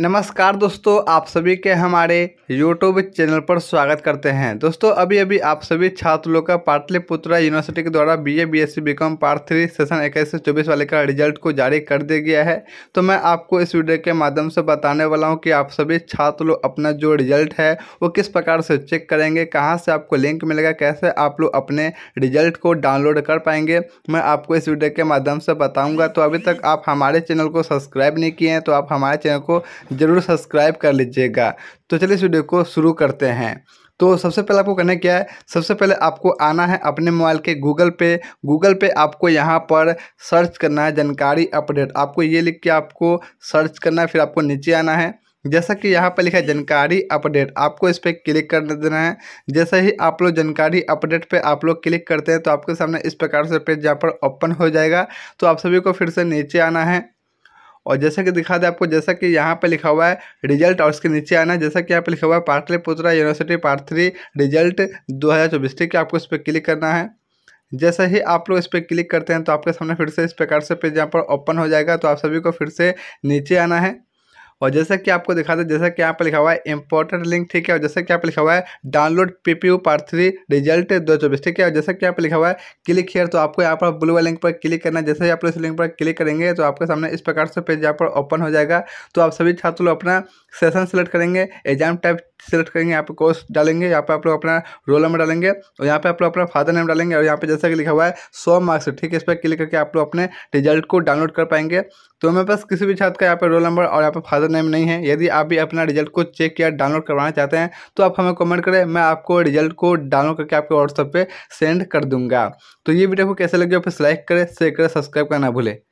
नमस्कार दोस्तों आप सभी के हमारे यूट्यूब चैनल पर स्वागत करते हैं दोस्तों अभी अभी आप सभी छात्र लोग का पाटलिपुत्रा यूनिवर्सिटी के द्वारा BA BSc BCom part three session इक्कीस से चौबीस वाले का रिजल्ट को जारी कर दिया गया है तो मैं आपको इस वीडियो के माध्यम से बताने वाला हूँ कि आप सभी छात्र लोग अपना जो रिजल्ट है वो किस प्रकार से चेक करेंगे कहाँ से आपको लिंक मिलेगा कैसे आप लोग अपने रिजल्ट को डाउनलोड कर पाएंगे मैं आपको इस वीडियो के माध्यम से बताऊँगा तो अभी तक आप हमारे चैनल को सब्सक्राइब नहीं किए हैं तो आप हमारे चैनल को ज़रूर सब्सक्राइब कर लीजिएगा तो चलिए इस वीडियो को शुरू करते हैं तो सबसे पहले आपको करना क्या है सबसे पहले आपको आना है अपने मोबाइल के गूगल पे गूगल पे आपको यहाँ पर सर्च करना है जानकारी अपडेट आपको ये लिख के आपको सर्च करना है फिर आपको नीचे आना है जैसा कि यहाँ पर लिखा है जानकारी अपडेट आपको इस पर क्लिक कर देना है जैसे ही आप लोग जानकारी अपडेट पे आप लोग क्लिक करते हैं तो आपके सामने इस प्रकार से पेज यहाँ पर ओपन हो जाएगा तो आप सभी को फिर से नीचे आना है और जैसा कि दिखा दे आपको जैसा कि यहाँ पे लिखा हुआ है रिजल्ट और उसके नीचे आना जैसा कि यहाँ पे लिखा हुआ है Patliputra university part three result दो हज़ार चौबीस ठीक है आपको इस पर क्लिक करना है जैसे ही आप लोग इस पर क्लिक करते हैं तो आपके सामने फिर से इस प्रकार से पेज यहाँ पर ओपन हो जाएगा तो आप सभी को फिर से नीचे आना है और जैसा कि आपको दिखा हैं जैसा कि यहाँ पर लिखा हुआ है इंपॉर्टेंट लिंक ठीक है और जैसा कि यहाँ पर लिखा हुआ है download P P U part three result दो चौबीस ठीक है और जैसा कि यहाँ पर लिखा हुआ है क्लिक हेयर तो आपको यहाँ पर ब्लू वाले लिंक पर क्लिक करना है जैसे ही आप इस लिंक पर क्लिक करेंगे तो आपके सामने इस प्रकार से पेज यहाँ पर ओपन हो जाएगा तो आप सभी छात्र लोग अपना सेशन सेलेक्ट करेंगे एग्जाम टाइप सेलेक्ट करेंगे यहाँ पे कोर्स डालेंगे यहाँ पे आप लोग अपना रोल नंबर डालेंगे और यहाँ पे आप लोग अपना फादर नेम डालेंगे और यहाँ पे जैसा कि लिखा हुआ है सौ मार्क्स ठीक है इस पर क्लिक करके आप लोग अपने रिजल्ट को डाउनलोड कर पाएंगे तो मेरे पास किसी भी छात्र का यहाँ पे रोल नंबर और यहाँ पे फादर नेम नहीं है यदि आप भी अपना रिजल्ट को चेक या डाउनलोड करवाना चाहते हैं तो आप हमें कमेंट करें मैं आपको रिजल्ट को डाउनलोड करके आपके व्हाट्सअप पर सेंड कर दूँगा तो ये वीडियो को कैसे लगे आप लाइक करें शेयर करें सब्सक्राइब करना भूलें